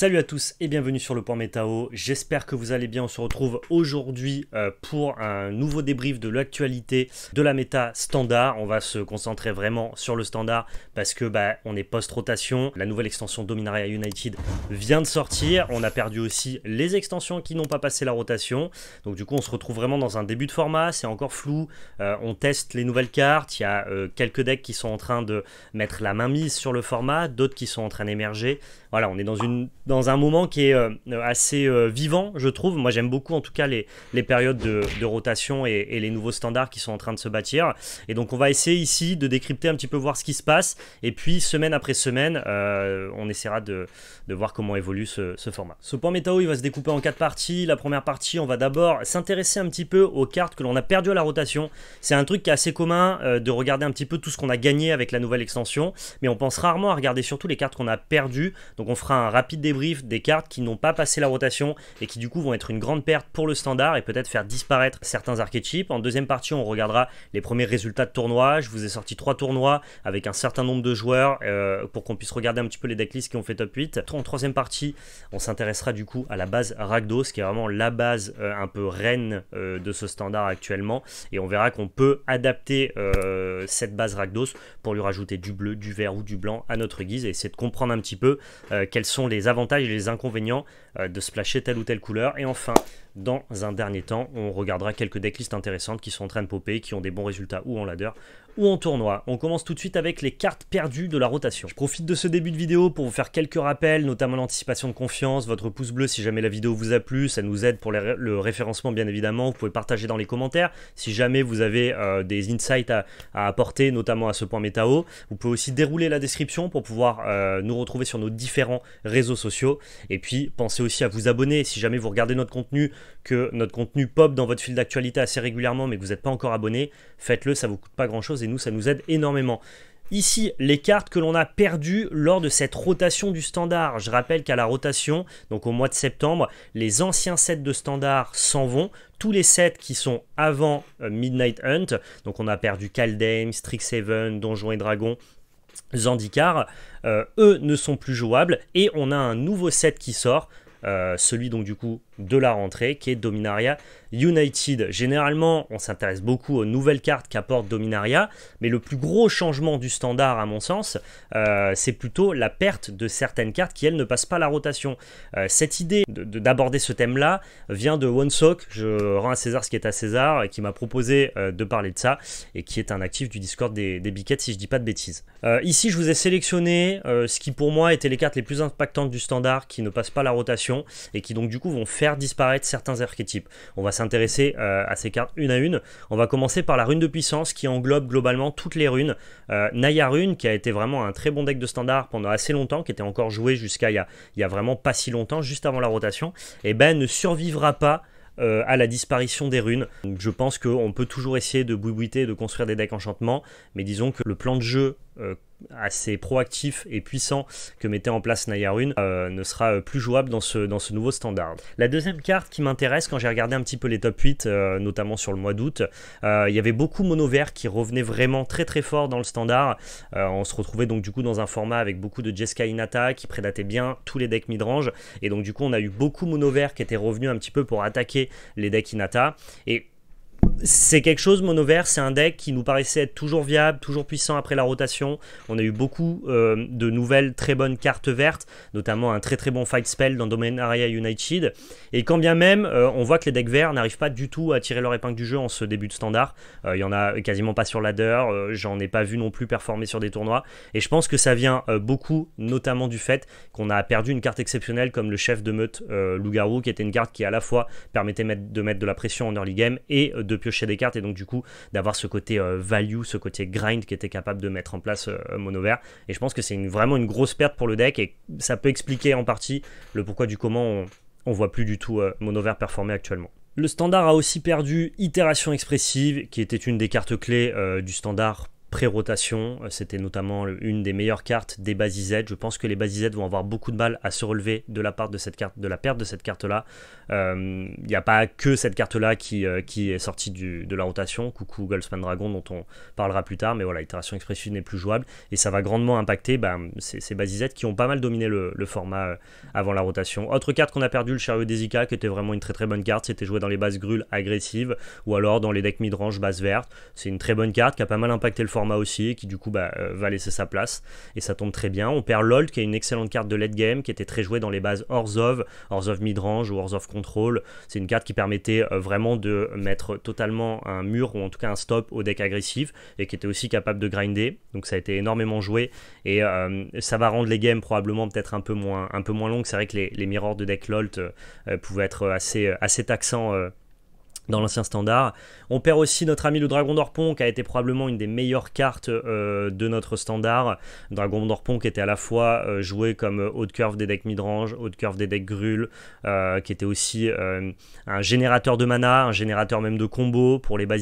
Salut à tous et bienvenue sur le point métao. J'espère que vous allez bien. On se retrouve aujourd'hui euh, pour un nouveau débrief de l'actualité de la méta standard. On va se concentrer vraiment sur le standard parce que bah, on est post-rotation. La nouvelle extension Dominaria United vient de sortir. On a perdu aussi les extensions qui n'ont pas passé la rotation. Donc du coup on se retrouve vraiment dans un début de format. C'est encore flou. Euh, on teste les nouvelles cartes. Il y a euh, quelques decks qui sont en train de mettre la main mise sur le format, d'autres qui sont en train d'émerger voilà, on est dans, une, dans un moment qui est euh, assez euh, vivant, je trouve. Moi, j'aime beaucoup en tout cas les, périodes de, rotation et, les nouveaux standards qui sont en train de se bâtir. Et donc, on va essayer ici de décrypter un petit peu, voir ce qui se passe. Et puis, semaine après semaine, euh, on essaiera de, voir comment évolue ce, ce, format. Ce point métao, il va se découper en quatre parties. La première partie, on va d'abord s'intéresser un petit peu aux cartes que l'on a perdues à la rotation. C'est un truc qui est assez commun de regarder un petit peu tout ce qu'on a gagné avec la nouvelle extension, mais on pense rarement à regarder surtout les cartes qu'on a perdues donc on fera un rapide débrief des cartes qui n'ont pas passé la rotation et qui du coup vont être une grande perte pour le standard et peut-être faire disparaître certains archétypes. En deuxième partie, on regardera les premiers résultats de tournoi. Je vous ai sorti trois tournois avec un certain nombre de joueurs euh, pour qu'on puisse regarder un petit peu les decklists qui ont fait top 8. En troisième partie, on s'intéressera du coup à la base Ragdos, qui est vraiment la base euh, un peu reine euh, de ce standard actuellement. Et on verra qu'on peut adapter cette base Ragdos pour lui rajouter du bleu, du vert ou du blanc à notre guise et essayer de comprendre un petit peu euh, quels sont les avantages et les inconvénients euh, de splasher telle ou telle couleur. Et enfin, dans un dernier temps, on regardera quelques decklists intéressantes qui sont en train de popper, qui ont des bons résultats ou en ladder ou en tournoi. On commence tout de suite avec les cartes perdues de la rotation. Je profite de ce début de vidéo pour vous faire quelques rappels, notamment l'anticipation de confiance, votre pouce bleu si jamais la vidéo vous a plu, ça nous aide pour le référencement bien évidemment, vous pouvez partager dans les commentaires si jamais vous avez euh, des insights à, apporter, notamment à ce point métao. Vous pouvez aussi dérouler la description pour pouvoir euh, nous retrouver sur nos différents réseaux sociaux. Et puis pensez aussi à vous abonner si jamais vous regardez notre contenu, que notre contenu pop dans votre fil d'actualité assez régulièrement mais que vous n'êtes pas encore abonné, faites-le, ça vous coûte pas grand chose nous, ça nous aide énormément. Ici, les cartes que l'on a perdues lors de cette rotation du standard. Je rappelle qu'à la rotation, donc au mois de septembre, les anciens sets de standard s'en vont. Tous les sets qui sont avant euh, Midnight Hunt, donc on a perdu Kaldheim, Strixhaven, Donjon et Dragon, Zandikar, euh, eux ne sont plus jouables. Et on a un nouveau set qui sort, euh, celui donc du coup de la rentrée qui est Dominaria United. Généralement, on s'intéresse beaucoup aux nouvelles cartes qu'apporte Dominaria, mais le plus gros changement du standard, à mon sens, euh, c'est plutôt la perte de certaines cartes qui, elles, ne passent pas la rotation. Euh, cette idée d'aborder de, ce thème-là vient de OneSock, je rends à César ce qui est à César, et qui m'a proposé euh, de parler de ça, et qui est un actif du Discord des, des Biquettes, si je dis pas de bêtises. ici, je vous ai sélectionné ce qui, pour moi, étaient les cartes les plus impactantes du standard, qui ne passent pas la rotation, et qui, donc, du coup, vont faire disparaître certains archétypes. On va s'intéresser euh, à ces cartes une à une. On va commencer par la rune de puissance qui englobe globalement toutes les runes. Euh, Naya Rune, qui a été vraiment un très bon deck de standard pendant assez longtemps, qui était encore joué jusqu'à il y a, vraiment pas si longtemps, juste avant la rotation, et eh ben ne survivra pas euh, à la disparition des runes. je pense qu'on peut toujours essayer de bouibouiter, de construire des decks enchantement mais disons que le plan de jeu assez proactif et puissant que mettait en place Nayarun euh, ne sera euh, plus jouable dans ce, dans ce nouveau standard. La deuxième carte qui m'intéresse quand j'ai regardé un petit peu les top 8, euh, notamment sur le mois d'août, il y avait beaucoup mono vert qui revenait vraiment très très fort dans le standard. on se retrouvait donc du coup dans un format avec beaucoup de Jessica Inata qui prédatait bien tous les decks midrange et donc du coup on a eu beaucoup mono vert qui était revenu un petit peu pour attaquer les decks Inata et c'est quelque chose, mono vert, c'est un deck qui nous paraissait être toujours viable, toujours puissant après la rotation. On a eu beaucoup euh, de nouvelles très bonnes cartes vertes, notamment un très très bon fight spell dans aria United. Et quand bien même, euh, on voit que les decks verts n'arrivent pas du tout à tirer leur épingle du jeu en ce début de standard. Euh, il y en a quasiment pas sur ladder, j'en ai pas vu non plus performer sur des tournois. Et je pense que ça vient beaucoup, notamment du fait qu'on a perdu une carte exceptionnelle comme le chef de meute loup qui était une carte qui à la fois permettait de mettre de la pression en early game et depuis chez chez Descartes et donc du coup d'avoir ce côté euh, value, ce côté grind qui était capable de mettre en place euh, Monover vert Et je pense que c'est une, vraiment une grosse perte pour le deck et ça peut expliquer en partie le pourquoi du comment on, voit plus du tout euh, Monovert performer actuellement. Le standard a aussi perdu Itération expressive, qui était une des cartes clés du standard pré-rotation. Euh, c'était notamment une des meilleures cartes des bases Z. Je pense que les bases Z vont avoir beaucoup de balles à se relever de la part de cette carte, de la perte de cette carte-là. Il euh, n'y a pas que cette carte-là qui, euh, qui est sortie du, de la rotation. Coucou Goldman Dragon dont on parlera plus tard, mais voilà, itération expressive n'est plus jouable et ça va grandement impacter bah, ces, ces bases Z qui ont pas mal dominé le, format avant la rotation. Autre carte qu'on a perdu, le chariot des qui était vraiment une très très bonne carte. C'était joué dans les bases grules agressives ou alors dans les decks midrange base verte. C'est une très bonne carte qui a pas mal impacté le format format aussi, qui du coup bah, euh, va laisser sa place, et ça tombe très bien. On perd l'olt qui est une excellente carte de late game, qui était très jouée dans les bases of of of, midrange ou of control. C'est une carte qui permettait euh, vraiment de mettre totalement un mur, ou en tout cas un stop au deck agressif, et qui était aussi capable de grinder, donc ça a été énormément joué, et euh, ça va rendre les games probablement peut-être un peu moins, un peu moins longues. C'est vrai que les, les, miroirs de deck Lolt pouvaient être assez, assez taxants dans l'ancien standard. On perd aussi notre ami le Dragon d'Orpon qui a été probablement une des meilleures cartes euh, de notre standard. Dragon d'Orpon qui était à la fois euh, joué comme euh, haut de curve des decks midrange, haut de curve des decks grul, qui était aussi un générateur de mana, un générateur même de combo pour les bases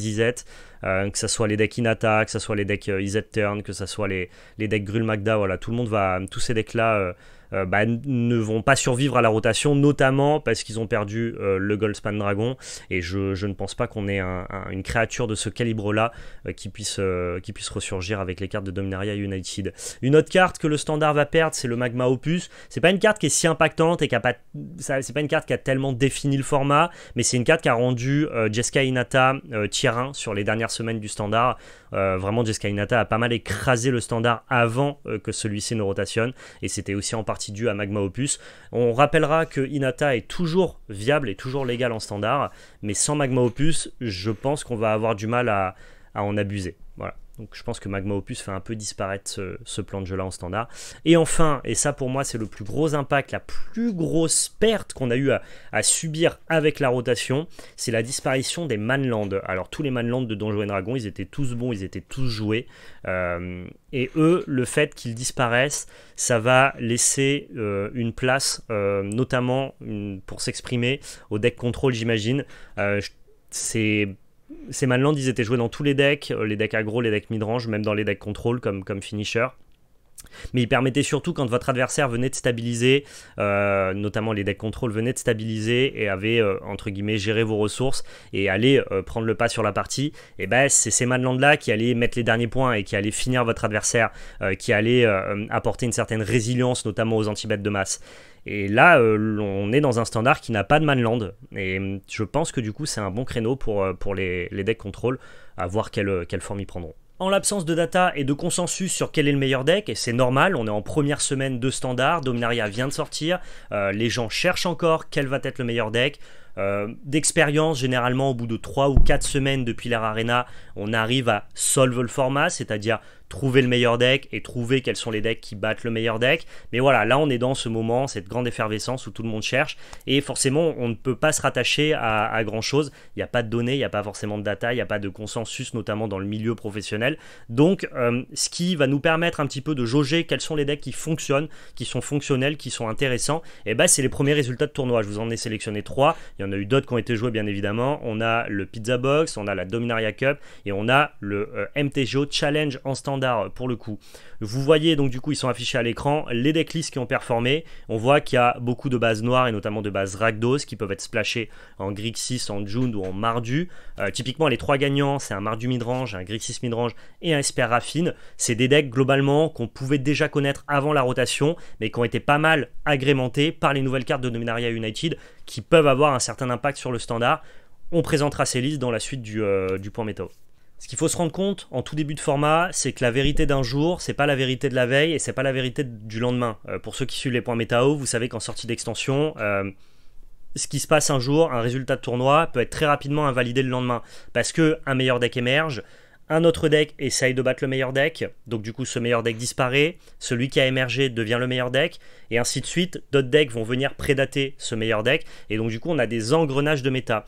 que ce soit les decks Inata, que ce soit les decks Izet Turn, que ce soit les, les decks Grul Magda, voilà, tout le monde va, tous ces decks-là euh, bah, ne vont pas survivre à la rotation, notamment parce qu'ils ont perdu euh, le Goldspan Dragon. Et je, ne pense pas qu'on ait une créature de ce calibre-là euh, qui, puisse, qui ressurgir avec les cartes de Dominaria United. Une autre carte que le standard va perdre, c'est le Magma Opus. C'est pas une carte qui est si impactante et qui a pas. C'est pas une carte qui a tellement défini le format, mais c'est une carte qui a rendu Jessica Inata tier sur les dernières semaines du standard. vraiment, Jessica Inata a pas mal écrasé le standard avant que celui-ci ne rotationne. Et c'était aussi en partie partie à Magma Opus. On rappellera que Inata est toujours viable et toujours légal en standard, mais sans Magma Opus, je pense qu'on va avoir du mal à en abuser. Donc je pense que Magma Opus fait un peu disparaître ce, plan de jeu-là en standard. Et enfin, et ça pour moi c'est le plus gros impact, la plus grosse perte qu'on a eu à, subir avec la rotation, c'est la disparition des Manland. Alors tous les Manland de Donjou et Dragon, ils étaient tous bons, ils étaient tous joués. Euh, et eux, le fait qu'ils disparaissent, ça va laisser euh, une place, euh, notamment pour s'exprimer, au deck contrôle j'imagine. c'est ces Manlands, ils étaient joués dans tous les decks, euh, les decks aggro, les decks midrange, même dans les decks contrôle comme, comme finisher. Mais ils permettaient surtout quand votre adversaire venait de stabiliser, euh, notamment les decks contrôle venaient de stabiliser et avait euh, entre guillemets géré vos ressources et allait prendre le pas sur la partie, et eh ben c'est ces manlands là qui allaient mettre les derniers points et qui allaient finir votre adversaire, qui allaient apporter une certaine résilience notamment aux anti-bêtes de masse. Et là, euh, on est dans un standard qui n'a pas de manland. Et hum, je pense que du coup, c'est un bon créneau pour, euh, pour les, decks contrôle, à voir euh, quelle, forme ils prendront. En l'absence de data et de consensus sur quel est le meilleur deck, et c'est normal, on est en première semaine de standard, Dominaria vient de sortir, les gens cherchent encore quel va être le meilleur deck. Euh, d'expérience, généralement au bout de 3 ou 4 semaines depuis l'ère Arena, on arrive à solve le format, c'est-à-dire trouver le meilleur deck et trouver quels sont les decks qui battent le meilleur deck. Mais voilà, là on est dans ce moment, cette grande effervescence où tout le monde cherche et forcément on ne peut pas se rattacher à, grand chose. Il n'y a pas de données, il n'y a pas forcément de data, il n'y a pas de consensus notamment dans le milieu professionnel. Donc euh, ce qui va nous permettre un petit peu de jauger quels sont les decks qui fonctionnent, qui sont fonctionnels, qui sont intéressants, et eh ben c'est les premiers résultats de tournoi. Je vous en ai sélectionné trois. Il y en on a eu d'autres qui ont été joués, bien évidemment. On a le Pizza Box, on a la Dominaria Cup et on a le euh, MTGO Challenge en standard euh, pour le coup. Vous voyez donc du coup, ils sont affichés à l'écran les decklists qui ont performé. On voit qu'il y a beaucoup de bases noires et notamment de bases Ragdos qui peuvent être splashées en Grixis, en June ou en Mardu. Euh, typiquement, les trois gagnants, c'est un Mardu midrange, un Grixis midrange et un Esper Raffine. C'est des decks globalement qu'on pouvait déjà connaître avant la rotation, mais qui ont été pas mal agrémentés par les nouvelles cartes de Dominaria United qui peuvent avoir un certain un impact sur le standard. On présentera ces listes dans la suite du, euh, point métao. Ce qu'il faut se rendre compte en tout début de format, c'est que la vérité d'un jour, c'est pas la vérité de la veille et c'est pas la vérité du lendemain. Euh, pour ceux qui suivent les points métao, vous savez qu'en sortie d'extension, euh, ce qui se passe un jour, un résultat de tournoi peut être très rapidement invalidé le lendemain parce que un meilleur deck émerge, un autre deck essaye de battre le meilleur deck, donc du coup ce meilleur deck disparaît, celui qui a émergé devient le meilleur deck, et ainsi de suite, d'autres decks vont venir prédater ce meilleur deck, et donc du coup on a des engrenages de méta.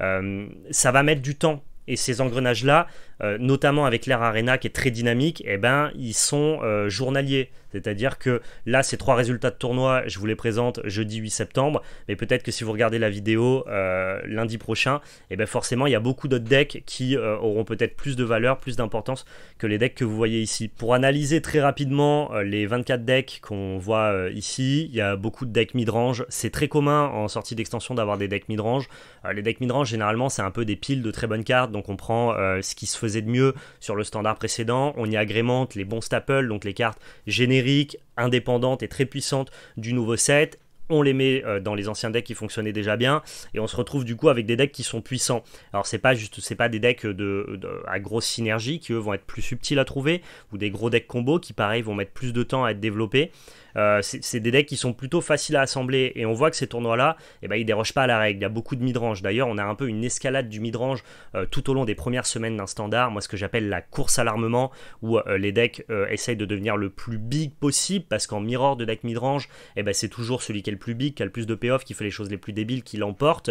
Euh, ça va mettre du temps, et ces engrenages-là euh, notamment avec l'air Arena qui est très dynamique, et eh ben, ils sont euh, journaliers. C'est-à-dire que là, ces trois résultats de tournoi, je vous les présente jeudi 8 septembre, mais peut-être que si vous regardez la vidéo euh, lundi prochain, et eh ben forcément, il y a beaucoup d'autres decks qui auront peut-être plus de valeur, plus d'importance que les decks que vous voyez ici. Pour analyser très rapidement les 24 decks qu'on voit ici, il y a beaucoup de decks midrange. C'est très commun en sortie d'extension d'avoir des decks midrange. les decks midrange, généralement, c'est un peu des piles de très bonnes cartes, donc on prend ce qui se faisait de mieux sur le standard précédent. On y agrémente les bons staples, donc les cartes génériques, indépendantes et très puissantes du nouveau set on les met euh, dans les anciens decks qui fonctionnaient déjà bien et on se retrouve du coup avec des decks qui sont puissants. Alors c'est pas juste c'est pas des decks de, à grosse synergie qui eux vont être plus subtils à trouver ou des gros decks combo qui pareil vont mettre plus de temps à être développés. Euh, c'est des decks qui sont plutôt faciles à assembler et on voit que ces tournois-là, eh ben, ils dérogent pas à la règle. Il y a beaucoup de midrange. D'ailleurs, on a un peu une escalade du midrange euh, tout au long des premières semaines d'un standard. Moi, ce que j'appelle la course à l'armement où euh, les decks essayent de devenir le plus big possible parce qu'en mirror de deck midrange, et eh ben, c'est toujours celui qui est le plus big, qui a le plus de payoff, qui fait les choses les plus débiles, qui l'emporte.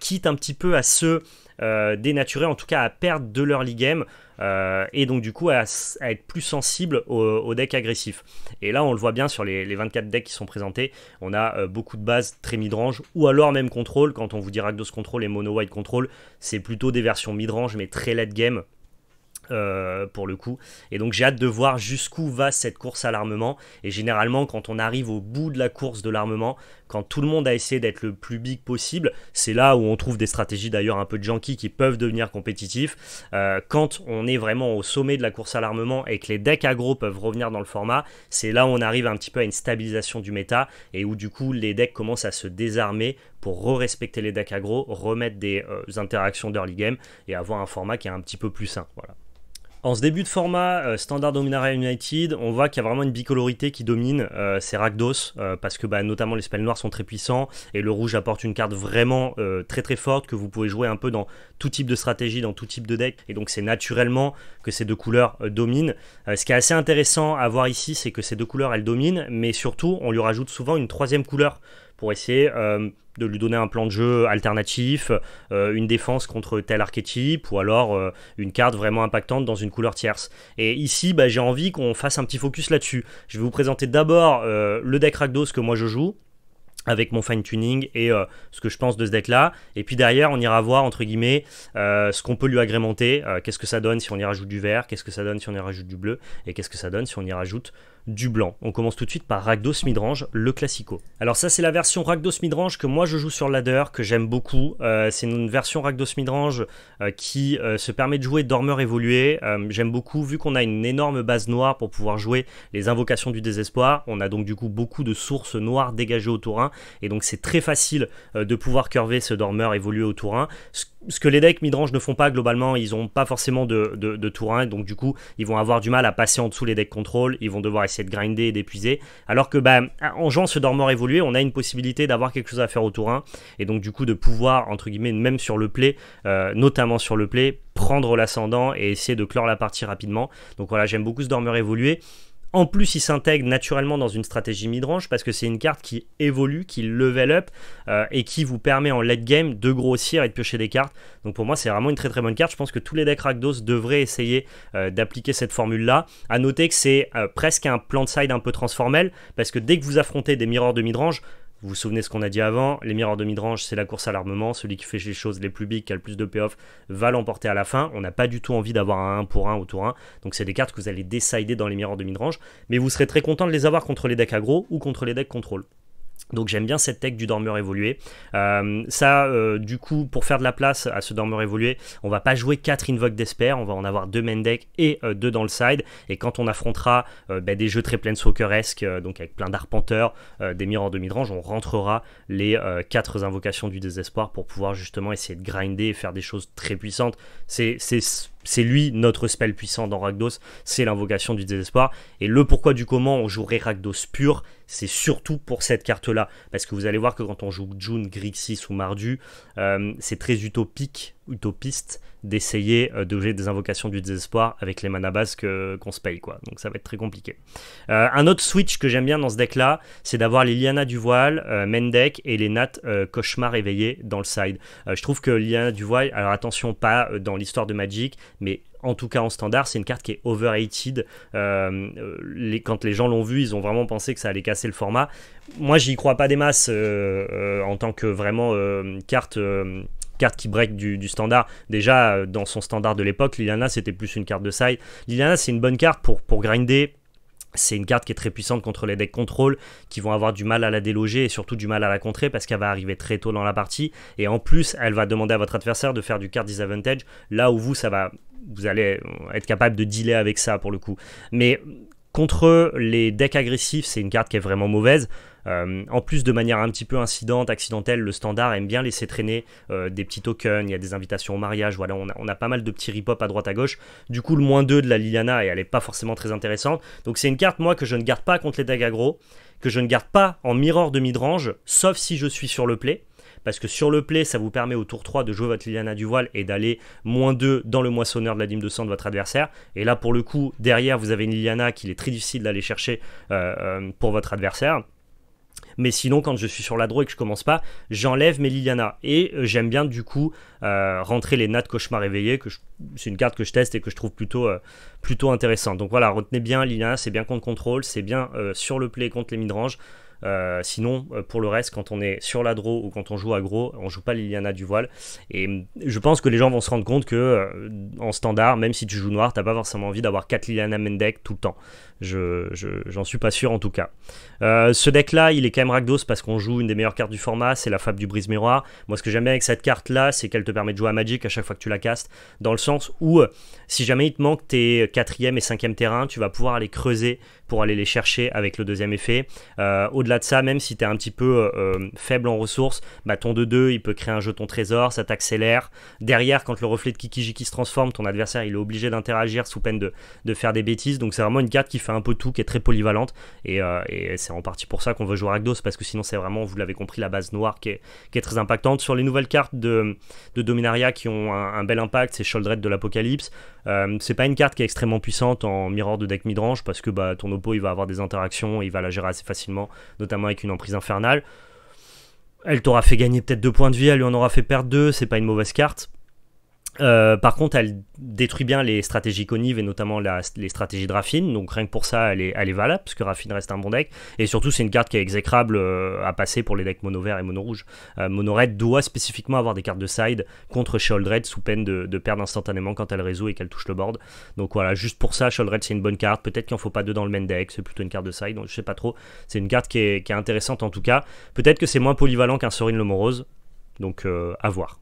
quitte un petit peu à ceux euh, dénaturés, en tout cas à perdre de leur game euh, et donc du coup à, être plus sensible aux au decks agressifs. Et là, on le voit bien sur les, 24 decks qui sont présentés, on a euh, beaucoup de bases très midrange, ou alors même contrôle, quand on vous dit Rakdos contrôle et mono white control, c'est plutôt des versions midrange mais très late game, euh, pour le coup. Et donc j'ai hâte de voir jusqu'où va cette course à l'armement. Et généralement, quand on arrive au bout de la course de l'armement, quand tout le monde a essayé d'être le plus big possible, c'est là où on trouve des stratégies d'ailleurs un peu janky qui peuvent devenir compétitifs. Euh, quand on est vraiment au sommet de la course à l'armement et que les decks agro peuvent revenir dans le format, c'est là où on arrive un petit peu à une stabilisation du méta et où du coup les decks commencent à se désarmer pour re-respecter les decks agro, remettre des euh, interactions d'early game et avoir un format qui est un petit peu plus sain. Voilà. En ce début de format euh, standard Dominaria United, on voit qu'il y a vraiment une bicolorité qui domine, euh, c'est Rakdos, euh, parce que bah, notamment les spells noirs sont très puissants, et le rouge apporte une carte vraiment très très forte que vous pouvez jouer un peu dans tout type de stratégie, dans tout type de deck, et donc c'est naturellement que ces deux couleurs dominent. ce qui est assez intéressant à voir ici, c'est que ces deux couleurs elles dominent, mais surtout on lui rajoute souvent une troisième couleur pour essayer euh, de lui donner un plan de jeu alternatif, euh, une défense contre tel archétype, ou alors euh, une carte vraiment impactante dans une couleur tierce. Et ici, bah, j'ai envie qu'on fasse un petit focus là-dessus. Je vais vous présenter d'abord le deck Rakdos que moi je joue, avec mon fine-tuning et ce que je pense de ce deck-là. Et puis derrière, on ira voir, entre guillemets, ce qu'on peut lui agrémenter. qu'est-ce que ça donne si on y rajoute du vert Qu'est-ce que ça donne si on y rajoute du bleu Et qu'est-ce que ça donne si on y rajoute du blanc. On commence tout de suite par Ragdos Midrange, le classico. Alors ça c'est la version Ragdos Midrange que moi je joue sur ladder, que j'aime beaucoup. Euh, c'est une version Ragdos Midrange euh, qui euh, se permet de jouer dormeur évolué. j'aime beaucoup vu qu'on a une énorme base noire pour pouvoir jouer les invocations du désespoir. On a donc du coup beaucoup de sources noires dégagées au tour 1 et donc c'est très facile de pouvoir curver ce dormeur évolué au tour 1. Ce que les decks midrange ne font pas globalement, ils n'ont pas forcément de, tour 1, donc du coup ils vont avoir du mal à passer en dessous les decks contrôle, ils vont devoir essayer de grinder et d'épuiser. Alors que bah, en jouant ce dormeur évolué, on a une possibilité d'avoir quelque chose à faire au tour 1 et donc du coup de pouvoir, entre guillemets, même sur le play, euh, notamment sur le play, prendre l'ascendant et essayer de clore la partie rapidement. Donc voilà, j'aime beaucoup ce dormeur évolué. En plus, il s'intègre naturellement dans une stratégie mid-range parce que c'est une carte qui évolue, qui level up euh, et qui vous permet en late game de grossir et de piocher des cartes. Donc pour moi, c'est vraiment une très très bonne carte. Je pense que tous les decks Rakdos devraient essayer euh, d'appliquer cette formule-là. À noter que c'est euh, presque un plan de side un peu transformel parce que dès que vous affrontez des miroirs de midrange, vous vous souvenez ce qu'on a dit avant, les miroirs de midrange, c'est la course à l'armement. Celui qui fait les choses les plus big, qui a le plus de payoff, va l'emporter à la fin. On n'a pas du tout envie d'avoir un 1 pour 1 au tour 1. Donc c'est des cartes que vous allez décider dans les miroirs de midrange. Mais vous serez très content de les avoir contre les decks aggro ou contre les decks contrôle. Donc j'aime bien cette tech du dormeur évolué. Euh, ça, euh, du coup, pour faire de la place à ce dormeur évolué, on va pas jouer 4 Invoke d'espère, on va en avoir 2 main deck et 2 euh, dans le side. Et quand on affrontera ben, des jeux très de esque donc avec plein d'arpenteurs, des mirs en demi-range, on rentrera les 4 invocations du désespoir pour pouvoir justement essayer de grinder et faire des choses très puissantes. C'est c'est lui notre spell puissant dans Ragdos, c'est l'invocation du désespoir. Et le pourquoi du comment on jouerait ragdos pur, c'est surtout pour cette carte-là. Parce que vous allez voir que quand on joue June, Grixis ou Mardu, euh, c'est très utopique, utopiste, d'essayer euh, des invocations du désespoir avec les mana bases qu'on se paye. Quoi. Donc ça va être très compliqué. Euh, un autre switch que j'aime bien dans ce deck-là, c'est d'avoir les Liana du Voile, euh, Mendek et les Nat Cauchemar éveillé, dans le side. je trouve que Liana du Voile, alors attention, pas dans l'histoire de Magic, mais en tout cas en standard, c'est une carte qui est overrated. Euh, euh, quand les gens l'ont vu, ils ont vraiment pensé que ça allait casser le format. Moi, j'y crois pas des masses euh, en tant que vraiment carte carte qui break du, standard. Déjà, dans son standard de l'époque, Liliana, c'était plus une carte de side. Liliana, c'est une bonne carte pour, pour grinder, c'est une carte qui est très puissante contre les decks contrôle qui vont avoir du mal à la déloger et surtout du mal à la contrer parce qu'elle va arriver très tôt dans la partie et en plus elle va demander à votre adversaire de faire du card disadvantage là où vous ça va vous allez être capable de dealer avec ça pour le coup mais Contre les decks agressifs, c'est une carte qui est vraiment mauvaise. Euh, en plus, de manière un petit peu incidente, accidentelle, le standard aime bien laisser traîner euh, des petits tokens, il y a des invitations au mariage, voilà, on a, pas mal de petits rip à droite à gauche. Du coup, le moins 2 de la Liliana, elle n'est pas forcément très intéressante. Donc c'est une carte, moi, que je ne garde pas contre les decks aggro, que je ne garde pas en mirror de midrange, sauf si je suis sur le play parce que sur le play, ça vous permet au tour 3 de jouer votre Liliana du voile et d'aller moins 2 dans le moissonneur de la dîme de sang de votre adversaire. Et là, pour le coup, derrière, vous avez une Liliana qu'il est très difficile d'aller chercher euh, euh, pour votre adversaire. Mais sinon, quand je suis sur la draw et que je commence pas, j'enlève mes Liliana. Et euh, j'aime bien du coup rentrer les Nats Cauchemar réveillé. que c'est une carte que je teste et que je trouve plutôt, plutôt intéressante. Donc voilà, retenez bien Liliana, c'est bien contre contrôle, c'est bien sur le play contre les midrange. Euh, sinon, euh, pour le reste, quand on est sur la draw ou quand on joue aggro, on joue pas Liliana du voile. Et mm, je pense que les gens vont se rendre compte que euh, en standard, même si tu joues noir, t'as pas forcément envie d'avoir 4 Liliana Mendek tout le temps j'en suis pas sûr en tout cas. Euh, ce deck là, il est quand même Ragdos parce qu'on joue une des meilleures cartes du format, c'est la fable du brise miroir. Moi, ce que j'aime bien avec cette carte là, c'est qu'elle te permet de jouer à Magic à chaque fois que tu la castes, dans le sens où euh, si jamais il te manque tes 4 ème et 5 ème terrains, tu vas pouvoir aller creuser pour aller les chercher avec le deuxième effet. Euh, au-delà de ça, même si tu es un petit peu faible en ressources, bah, ton 2-2, il peut créer un jeton trésor, ça t'accélère. Derrière, quand le reflet de Kikijiki se transforme, ton adversaire il est obligé d'interagir sous peine de, de faire des bêtises. Donc c'est vraiment une carte qui fait un peu tout, qui est très polyvalente. Euh, et, c'est en partie pour ça qu'on veut jouer agdos parce que sinon c'est vraiment, vous l'avez compris, la base noire qui est, très impactante. Sur les nouvelles cartes de, Dominaria qui ont un, bel impact, c'est Sholdred de l'Apocalypse. Euh, c'est pas une carte qui est extrêmement puissante en mirror de deck midrange, parce que bah, ton oppo il va avoir des interactions, il va la gérer assez facilement, notamment avec une emprise infernale. Elle t'aura fait gagner peut-être deux points de vie, elle lui en aura fait perdre deux c'est pas une mauvaise carte. Euh, par contre, elle détruit bien les stratégies connives et notamment les stratégies de Raffine. Donc rien que pour ça, elle est, valable parce que Raffine reste un bon deck. Et surtout, c'est une carte qui est exécrable euh, à passer pour les decks mono vert et mono rouge. Euh, mono red doit spécifiquement avoir des cartes de side contre sholdred sous peine de, perdre instantanément quand elle résout et qu'elle touche le board. Donc voilà, juste pour ça, sholdred, c'est une bonne carte. Peut-être qu'il en faut pas deux dans le main deck. C'est plutôt une carte de side. Donc je sais pas trop. C'est une carte qui est, intéressante en tout cas. Peut-être que c'est moins polyvalent qu'un Sorin le Morose. Donc à voir.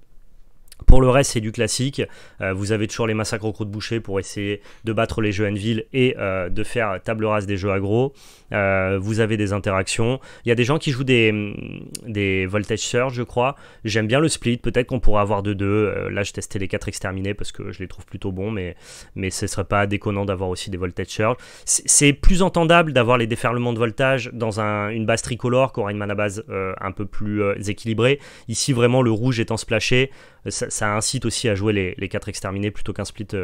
Pour le reste, c'est du classique. Euh, vous avez toujours les massacres au croc de boucher pour essayer de battre les jeux ville et euh, de faire table rase des jeux agro. Euh, vous avez des interactions. Il y a des gens qui jouent des, mm, des Voltage Surge, je crois. J'aime bien le split. Peut-être qu'on pourrait avoir de deux. là, je testais les quatre exterminés parce que je les trouve plutôt bons, mais, mais ce ne serait pas déconnant d'avoir aussi des Voltage Surge. C'est plus entendable d'avoir les déferlements de voltage dans une base tricolore qui aura une mana base un peu plus équilibrée. Ici, vraiment, le rouge étant splashé, ça, ça incite aussi à jouer les, 4 exterminés plutôt qu'un split 2-2-2.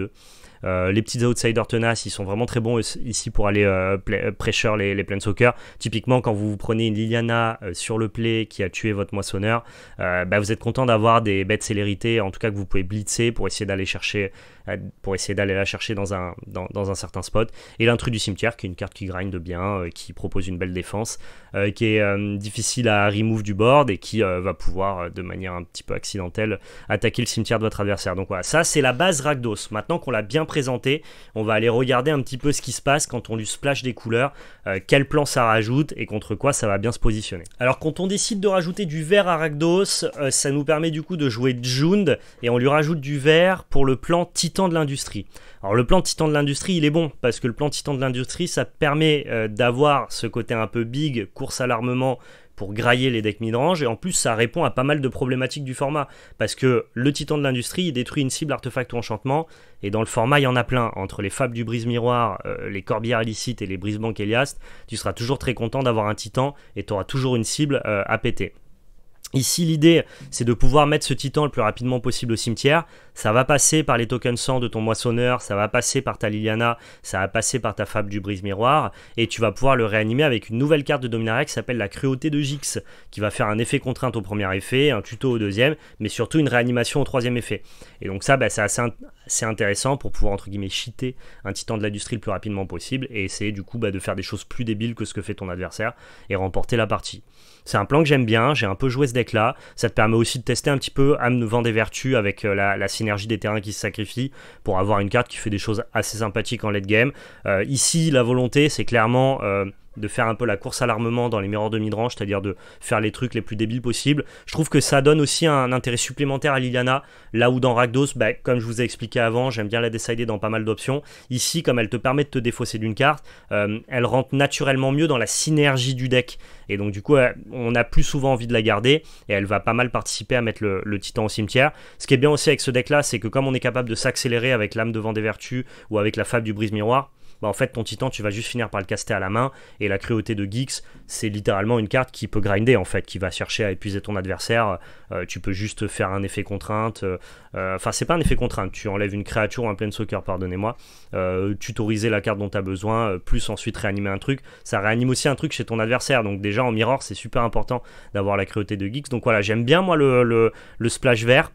Euh, euh, les petits outsiders tenaces, ils sont vraiment très bons ici pour aller euh, euh les, les soccer Typiquement, quand vous prenez une Liliana euh, sur le play qui a tué votre moissonneur, bah, vous êtes content d'avoir des bêtes célérités en tout cas que vous pouvez blitzer pour essayer d'aller chercher pour essayer d'aller la chercher dans un, dans, un certain spot. Et l'intrus du cimetière, qui est une carte qui de bien, qui propose une belle défense, qui est difficile à remove du board et qui va pouvoir, de manière un petit peu accidentelle, attaquer le cimetière de votre adversaire. Donc voilà, ça c'est la base Ragdos Maintenant qu'on l'a bien on va aller regarder un petit peu ce qui se passe quand on lui splash des couleurs, euh, quel plan ça rajoute et contre quoi ça va bien se positionner. Alors quand on décide de rajouter du vert à Ragdos, euh, ça nous permet du coup de jouer Jund et on lui rajoute du vert pour le plan titan de l'industrie. Alors le plan titan de l'industrie il est bon parce que le plan titan de l'industrie ça permet euh, d'avoir ce côté un peu big, course à l'armement, pour grailler les decks midrange. Et en plus, ça répond à pas mal de problématiques du format. Parce que le titan de l'industrie, détruit une cible, artefact ou enchantement. Et dans le format, il y en a plein. Entre les fables du brise-miroir, euh, les corbières illicites et les brise-banques tu seras toujours très content d'avoir un titan et tu auras toujours une cible euh, à péter. Ici, l'idée, c'est de pouvoir mettre ce titan le plus rapidement possible au cimetière. Ça va passer par les tokens sang de ton moissonneur, ça va passer par ta Liliana, ça va passer par ta fable du brise-miroir, et tu vas pouvoir le réanimer avec une nouvelle carte de Dominaria qui s'appelle la cruauté de Gix, qui va faire un effet contrainte au premier effet, un tuto au deuxième, mais surtout une réanimation au troisième effet. Et donc ça, bah, c'est assez, intéressant pour pouvoir, entre guillemets, cheater un titan de l'industrie le plus rapidement possible, et essayer du coup bah, de faire des choses plus débiles que ce que fait ton adversaire, et remporter la partie. C'est un plan que j'aime bien, j'ai un peu joué ce deck-là. Ça te permet aussi de tester un petit peu Âme des Vertus avec euh, la, synergie des terrains qui se sacrifient pour avoir une carte qui fait des choses assez sympathiques en late game. Euh, ici, la volonté, c'est clairement euh, de faire un peu la course à l'armement dans les miroirs de midrange, c'est-à-dire de faire les trucs les plus débiles possibles. Je trouve que ça donne aussi un intérêt supplémentaire à Liliana, là où dans Ragdos, bah, comme je vous ai expliqué avant, j'aime bien la décider dans pas mal d'options. Ici, comme elle te permet de te défausser d'une carte, euh, elle rentre naturellement mieux dans la synergie du deck. Et donc du coup, euh, on a plus souvent envie de la garder, et elle va pas mal participer à mettre le, le titan au cimetière. Ce qui est bien aussi avec ce deck-là, c'est que comme on est capable de s'accélérer avec l'âme devant des vertus ou avec la fable du brise-miroir, bah, en fait ton titan tu vas juste finir par le caster à la main et la cruauté de Geeks c'est littéralement une carte qui peut grinder en fait qui va chercher à épuiser ton adversaire euh, tu peux juste faire un effet contrainte euh, euh, enfin c'est pas un effet contrainte tu enlèves une créature ou un plein soccer pardonnez-moi tutoriser la carte dont tu as besoin plus ensuite réanimer un truc ça réanime aussi un truc chez ton adversaire donc déjà en mirror c'est super important d'avoir la cruauté de Geeks donc voilà j'aime bien moi le, le splash vert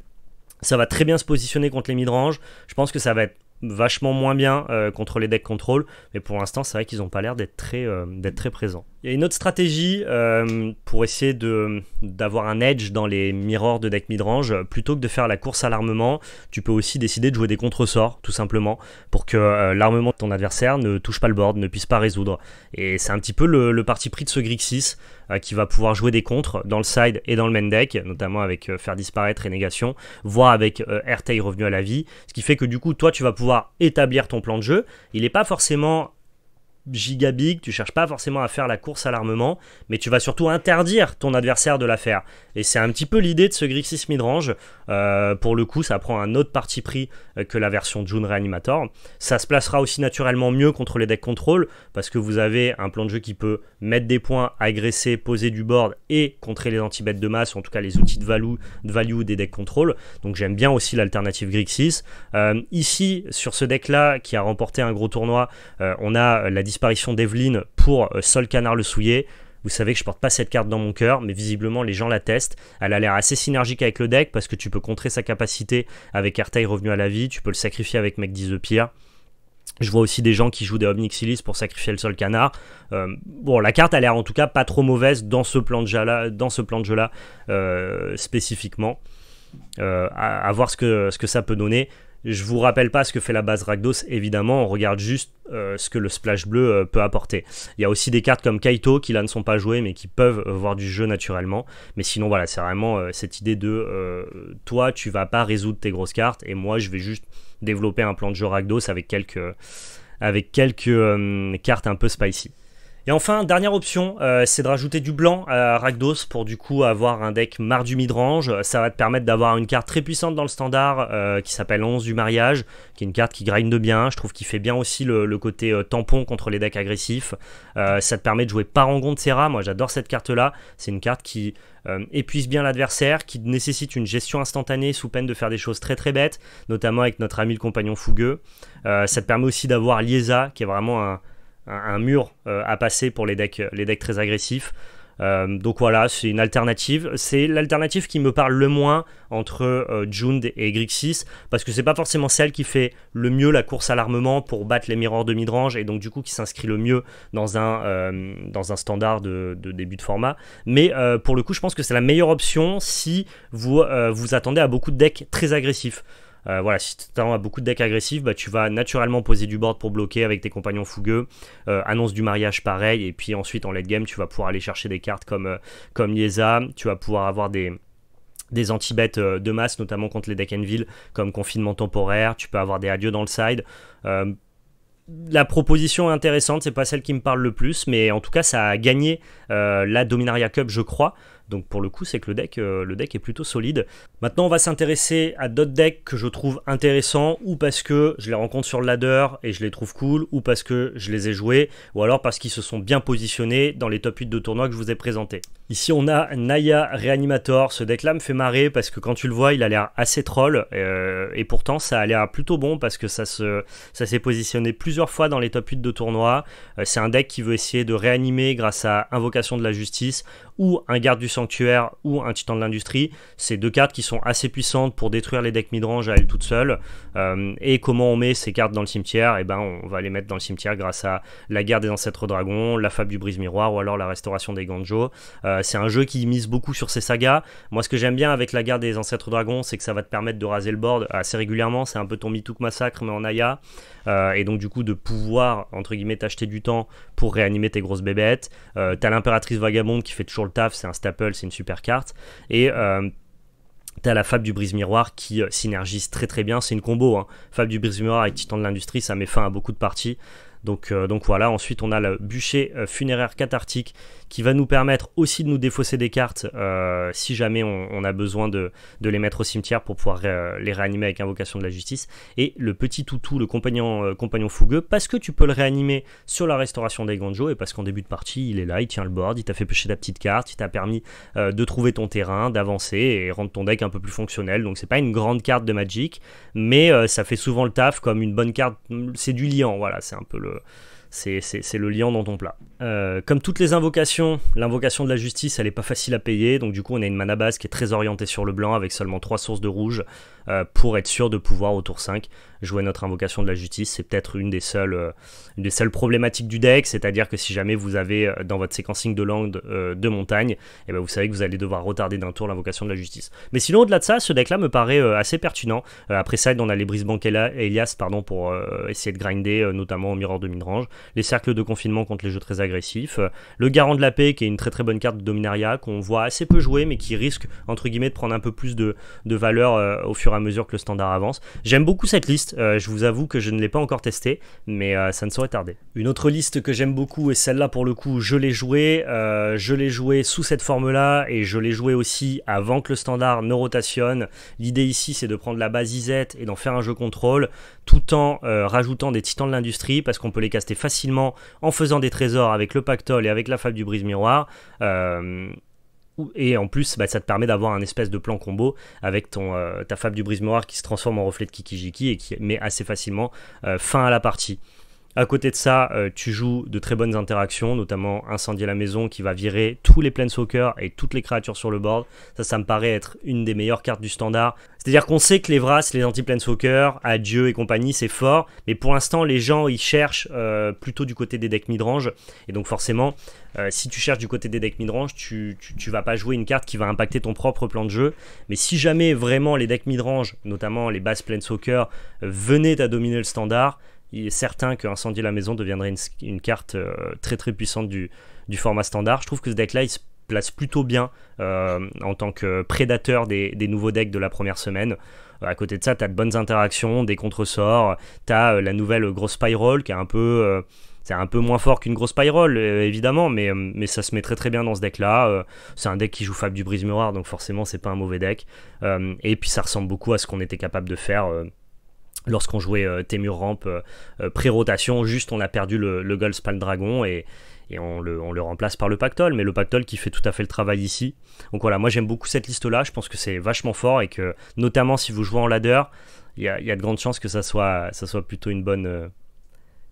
ça va très bien se positionner contre les midrange. Je pense que ça va être vachement moins bien euh, contre les decks contrôle, mais pour l'instant, c'est vrai qu'ils n'ont pas l'air d'être très, euh, d'être très présents. Il y a une autre stratégie euh, pour essayer de, d'avoir un edge dans les mirrors de deck midrange. Plutôt que de faire la course à l'armement, tu peux aussi décider de jouer des contresorts, tout simplement, pour que euh, l'armement de ton adversaire ne touche pas le board, ne puisse pas résoudre. Et c'est un petit peu le, parti pris de ce Grixis, euh, qui va pouvoir jouer des contres dans le side et dans le main deck, notamment avec faire disparaître Rénégation, voire avec Airtail, revenu à la vie. Ce qui fait que du coup, toi, tu vas pouvoir établir ton plan de jeu. Il n'est pas forcément gigabig, tu cherches pas forcément à faire la course à l'armement, mais tu vas surtout interdire ton adversaire de la faire. Et c'est un petit peu l'idée de ce Grixis Midrange. Euh, pour le coup, ça prend un autre parti pris euh, que la version June Reanimator. Ça se placera aussi naturellement mieux contre les decks contrôle, parce que vous avez un plan de jeu qui peut mettre des points, agresser, poser du board et contrer les anti-bêtes de masse, en tout cas les outils de value, de value des decks contrôle. Donc j'aime bien aussi l'alternative Grixis. Euh, ici, sur ce deck-là, qui a remporté un gros tournoi, on a la disparition d'Evelyne pour euh, Sol Canard le Souillé. Vous savez que je porte pas cette carte dans mon cœur, mais visiblement les gens la testent. Elle a l'air assez synergique avec le deck parce que tu peux contrer sa capacité avec Artaï revenu à la vie, tu peux le sacrifier avec Mec 10 de Pierre. Je vois aussi des gens qui jouent des Omnixilis pour sacrifier le sol canard. Euh, bon, la carte a l'air en tout cas pas trop mauvaise dans ce plan de jeu-là, dans ce plan de jeu-là euh, spécifiquement. à, voir ce que, ce que ça peut donner. Je vous rappelle pas ce que fait la base Ragdos, évidemment, on regarde juste euh, ce que le splash bleu euh, peut apporter. Il y a aussi des cartes comme Kaito qui là ne sont pas jouées mais qui peuvent euh, voir du jeu naturellement. Mais sinon voilà, c'est vraiment cette idée de toi tu vas pas résoudre tes grosses cartes et moi je vais juste développer un plan de jeu Ragdos avec quelques, avec quelques cartes un peu spicy. Et enfin, dernière option, euh, c'est de rajouter du blanc à Rakdos pour du coup avoir un deck marre du midrange. Ça va te permettre d'avoir une carte très puissante dans le standard euh, qui s'appelle 11 du mariage, qui est une carte qui grinde bien. Je trouve qu'il fait bien aussi le, côté euh, tampon contre les decks agressifs. ça te permet de jouer Parangon de Serra. Moi j'adore cette carte-là. C'est une carte qui épuise bien l'adversaire, qui nécessite une gestion instantanée sous peine de faire des choses très très bêtes, notamment avec notre ami le compagnon fougueux. ça te permet aussi d'avoir Liesa, qui est vraiment un un, mur euh, à passer pour les decks, les decks très agressifs. Euh, donc voilà, c'est une alternative. C'est l'alternative qui me parle le moins entre euh, Jund et Grixis, parce que c'est pas forcément celle qui fait le mieux la course à l'armement pour battre les miroirs de midrange, et donc du coup qui s'inscrit le mieux dans un, standard de, début de format. Mais pour le coup, je pense que c'est la meilleure option si vous vous attendez à beaucoup de decks très agressifs. Euh, voilà, si tu as beaucoup de decks agressifs, bah, tu vas naturellement poser du board pour bloquer avec tes compagnons fougueux. Euh, annonce du mariage, pareil. Et puis ensuite, en late game, tu vas pouvoir aller chercher des cartes comme, euh, comme Tu vas pouvoir avoir des, des anti-bêtes de masse, notamment contre les decks Envil, comme confinement temporaire. Tu peux avoir des adieux dans le side la proposition est intéressante, c'est pas celle qui me parle le plus, mais en tout cas, ça a gagné euh, la Dominaria Cup, je crois. Donc pour le coup, c'est que le deck, euh, le deck est plutôt solide. Maintenant, on va s'intéresser à d'autres decks que je trouve intéressants, ou parce que je les rencontre sur le ladder et je les trouve cool, ou parce que je les ai joués, ou alors parce qu'ils se sont bien positionnés dans les top 8 de tournoi que je vous ai présentés. Ici, on a Naya Reanimator. Ce deck-là me fait marrer parce que quand tu le vois, il a l'air assez troll, euh, et pourtant, ça a l'air plutôt bon parce que ça s'est se, ça positionné plus fois dans les top 8 de tournoi. Euh, c'est un deck qui veut essayer de réanimer grâce à Invocation de la Justice ou un garde du sanctuaire ou un titan de l'industrie. Ces deux cartes qui sont assez puissantes pour détruire les decks midrange à elles toutes seules. Euh, et comment on met ces cartes dans le cimetière et eh ben, on va les mettre dans le cimetière grâce à la guerre des ancêtres dragons, la fable du brise miroir ou alors la restauration des Ganjo. Euh, c'est un jeu qui mise beaucoup sur ces sagas. Moi, ce que j'aime bien avec la guerre des ancêtres dragons, c'est que ça va te permettre de raser le board assez régulièrement. C'est un peu ton took Massacre, mais en Aya. Euh, et donc, du coup, de pouvoir, entre guillemets, t'acheter du temps pour réanimer tes grosses bébêtes. Euh, t'as l'impératrice vagabonde qui fait toujours le taf, c'est un staple, c'est une super carte. Et. Euh, t'as la fable du brise-miroir qui synergise très très bien, c'est une combo. Hein. fable du brise-miroir avec Titan de l'industrie, ça met fin à beaucoup de parties. Donc, donc, voilà, ensuite on a le bûcher funéraire cathartique qui va nous permettre aussi de nous défausser des cartes euh, si jamais on, a besoin de, les mettre au cimetière pour pouvoir euh, les réanimer avec invocation de la justice. Et le petit toutou, le compagnon, euh, compagnon fougueux, parce que tu peux le réanimer sur la restauration des Ganjo et parce qu'en début de partie, il est là, il tient le board, il t'a fait pêcher ta petite carte, il t'a permis de trouver ton terrain, d'avancer et rendre ton deck un peu plus fonctionnel. Donc c'est pas une grande carte de Magic, mais ça fait souvent le taf comme une bonne carte. C'est du liant, voilà, c'est un peu le. C'est le lien dans ton plat. Euh, comme toutes les invocations, l'invocation de la justice, elle n'est pas facile à payer. Donc, du coup, on a une mana base qui est très orientée sur le blanc avec seulement 3 sources de rouge euh, pour être sûr de pouvoir au tour 5 jouer notre invocation de la justice. C'est peut-être une des seules, euh, des seules problématiques du deck, c'est-à-dire que si jamais vous avez euh, dans votre séquencing de langue de euh, montagne, eh ben, vous savez que vous allez devoir retarder d'un tour l'invocation de la justice. Mais sinon, au-delà de ça, ce deck-là me paraît assez pertinent. après ça, on a les brise-banques Elias pardon, pour essayer de grinder, notamment au Mirror de midrange, les cercles de confinement contre les jeux très agressifs, le garant de la paix qui est une très très bonne carte de Dominaria qu'on voit assez peu jouer mais qui risque entre guillemets de prendre un peu plus de valeur au fur et à mesure que le standard avance. J'aime beaucoup cette liste, euh, je vous avoue que je ne l'ai pas encore testé, mais euh, ça ne saurait tarder. Une autre liste que j'aime beaucoup, et celle-là pour le coup, je l'ai jouée. Euh, je l'ai jouée sous cette forme-là, et je l'ai jouée aussi avant que le standard ne rotationne. L'idée ici, c'est de prendre la base IZ et d'en faire un jeu contrôle, tout en rajoutant des titans de l'industrie, parce qu'on peut les caster facilement en faisant des trésors avec le pactole et avec la fable du brise-miroir et en plus, bah, ça te permet d'avoir un espèce de plan combo avec ton, euh, ta fable du brise-moire qui se transforme en reflet de Kikijiki et qui met assez facilement euh, fin à la partie. À côté de ça, euh, tu joues de très bonnes interactions, notamment incendier la maison qui va virer tous les planeswalkers et toutes les créatures sur le board. Ça, ça me paraît être une des meilleures cartes du standard. C'est-à-dire qu'on sait que les Vras, les anti-planeswalkers, Adieu et compagnie, c'est fort, mais pour l'instant, les gens, ils cherchent euh, plutôt du côté des decks midrange. Et donc forcément, euh, si tu cherches du côté des decks midrange, tu, tu, vas pas jouer une carte qui va impacter ton propre plan de jeu. Mais si jamais vraiment les decks midrange, notamment les basses planeswalkers, venaient à dominer le standard, il est certain que la maison deviendrait une, carte euh, très très puissante du, du, format standard. Je trouve que ce deck-là, il se place plutôt bien euh, en tant que prédateur des, nouveaux decks de la première semaine. Euh, à côté de ça, tu as de bonnes interactions, des contresorts, tu as la nouvelle grosse spiral qui est un peu... c'est un peu moins fort qu'une grosse Pyroll, évidemment, mais, mais ça se met très très bien dans ce deck-là. c'est un deck qui joue Fab du Brise Miroir, donc forcément, c'est pas un mauvais deck. et puis ça ressemble beaucoup à ce qu'on était capable de faire lorsqu'on jouait Témur euh, Temur Ramp euh, euh, pré-rotation, juste on a perdu le, le Dragon et, on, le, remplace par le Pactol. mais le Pactol qui fait tout à fait le travail ici. Donc voilà, moi j'aime beaucoup cette liste-là, je pense que c'est vachement fort et que notamment si vous jouez en ladder, il y a, de grandes chances que ça soit, ça soit plutôt une bonne,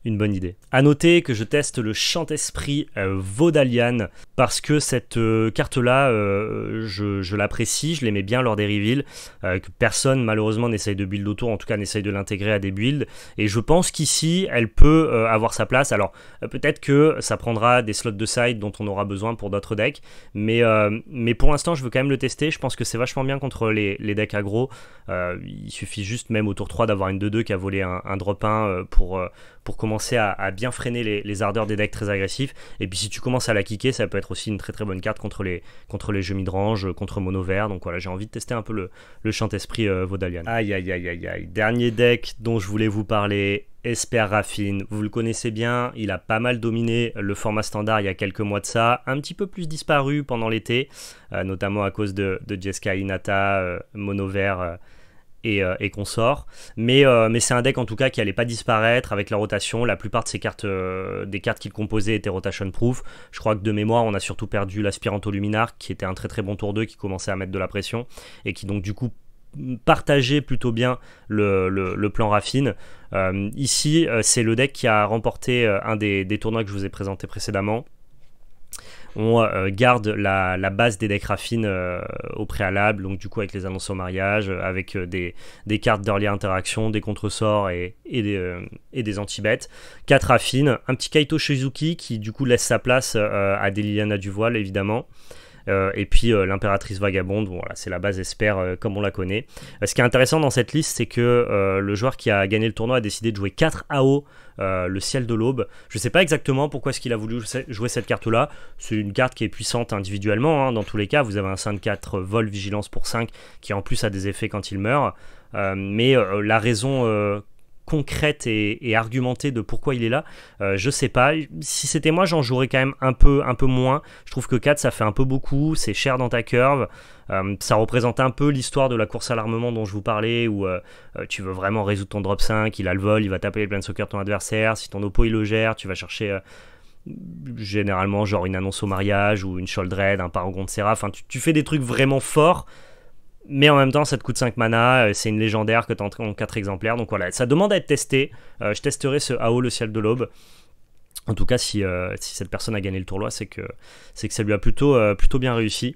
une bonne idée. À noter que je teste le Chant-Esprit euh, Vaudalian parce que cette euh, carte-là, euh, je, l'apprécie, je l'aimais bien lors des reveals, que personne malheureusement n'essaye de build autour, en tout cas n'essaye de l'intégrer à des builds, et je pense qu'ici, elle peut avoir sa place. Alors, peut-être que ça prendra des slots de side dont on aura besoin pour d'autres decks, mais, mais pour l'instant, je veux quand même le tester, je pense que c'est vachement bien contre les, decks aggro, il suffit juste même au tour 3 d'avoir une 2-2 qui a volé un, un drop 1 pour pour commencer à, bien freiner les, ardeurs des decks très agressifs. Et puis si tu commences à la kicker, ça peut être aussi une très très bonne carte contre les, contre les jeux midrange, contre mono vert. Donc voilà, j'ai envie de tester un peu le, le Chant-Esprit euh, Aïe aïe aïe aïe aïe. Dernier deck dont je voulais vous parler, Esper Raffine, vous le connaissez bien, il a pas mal dominé le format standard il y a quelques mois de ça, un petit peu plus disparu pendant l'été, euh, notamment à cause de, de Jessica Inata, euh, mono vert, euh, euh, et, qu'on sort Mais, euh, mais c'est un deck en tout cas qui allait pas disparaître avec la rotation. La plupart de cartes, euh, des cartes qu'il composait étaient rotation proof. Je crois que de mémoire, on a surtout perdu l'aspiranto luminar qui était un très très bon tour 2 qui commençait à mettre de la pression et qui donc du coup partageait plutôt bien le, plan raffine. ici, c'est le deck qui a remporté un des, des tournois que je vous ai présenté précédemment on euh, garde la, base des decks raffines euh, au préalable, donc du coup avec les annonces au mariage, euh, avec des, cartes d'early interaction, des contresorts et, et des, anti-bêtes. 4 raffines, un petit Kaito Shizuki qui du coup laisse sa place à des Liliana Voile évidemment. Euh, et puis euh, l'impératrice vagabonde, voilà, c'est la base espère euh, comme on la connaît. ce qui est intéressant dans cette liste, c'est que le joueur qui a gagné le tournoi a décidé de jouer 4 AO le ciel de l'aube. Je ne sais pas exactement pourquoi est-ce qu'il a voulu jouer cette carte-là. C'est une carte qui est puissante individuellement. Hein. Dans tous les cas, vous avez un 5-4 vol vigilance pour 5 qui en plus a des effets quand il meurt. mais la raison concrète et, argumentée de pourquoi il est là, euh, je sais pas. Si c'était moi, j'en jouerais quand même un peu, un peu moins. Je trouve que 4, ça fait un peu beaucoup, c'est cher dans ta curve. Euh, ça représente un peu l'histoire de la course à l'armement dont je vous parlais, où euh, tu veux vraiment résoudre ton drop 5, il a le vol, il va taper les plein de soccer ton adversaire, si ton oppo il le gère, tu vas chercher généralement genre une annonce au mariage ou une raid un paragon de serra, enfin tu, tu fais des trucs vraiment forts mais en même temps, ça te coûte 5 mana, euh, c'est une légendaire que tu en 4 exemplaires. Donc voilà, ça demande à être testé. Euh, je testerai ce AO, le ciel de l'aube. En tout cas, si, euh, cette personne a gagné le tournoi, c'est que, que ça lui a plutôt, plutôt bien réussi.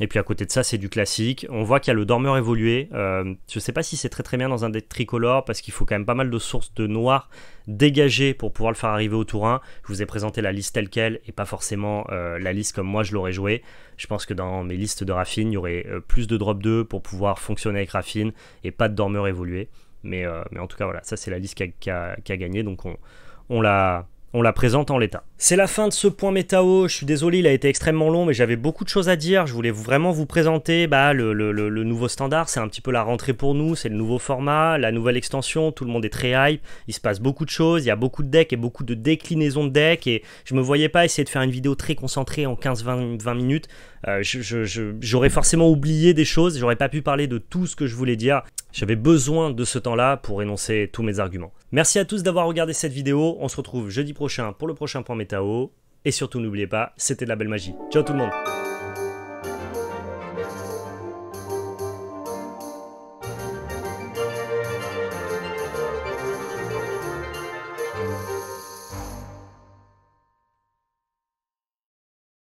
Et puis à côté de ça, c'est du classique. On voit qu'il y a le dormeur évolué. Euh, je ne sais pas si c'est très très bien dans un deck tricolore parce qu'il faut quand même pas mal de sources de noir dégagées pour pouvoir le faire arriver au tour 1. Je vous ai présenté la liste telle qu'elle et pas forcément euh, la liste comme moi je l'aurais jouée. Je pense que dans mes listes de Raffine, il y aurait euh, plus de drop 2 pour pouvoir fonctionner avec Raffine et pas de dormeur évolué. Mais, mais en tout cas, voilà, ça c'est la liste qui a, qui a gagné. Donc on, on la on la présente en l'état. C'est la fin de ce point métao, je suis désolé, il a été extrêmement long, mais j'avais beaucoup de choses à dire, je voulais vraiment vous présenter bah, le, nouveau standard, c'est un petit peu la rentrée pour nous, c'est le nouveau format, la nouvelle extension, tout le monde est très hype, il se passe beaucoup de choses, il y a beaucoup de decks et beaucoup de déclinaisons de decks, et je me voyais pas essayer de faire une vidéo très concentrée en 15-20 minutes, euh, j'aurais forcément oublié des choses, j'aurais pas pu parler de tout ce que je voulais dire, j'avais besoin de ce temps-là pour énoncer tous mes arguments. Merci à tous d'avoir regardé cette vidéo. On se retrouve jeudi prochain pour le prochain point météo. Et surtout, n'oubliez pas, c'était de la belle magie. Ciao tout le monde